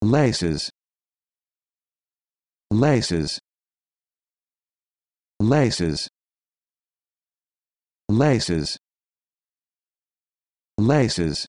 laces laces laces laces laces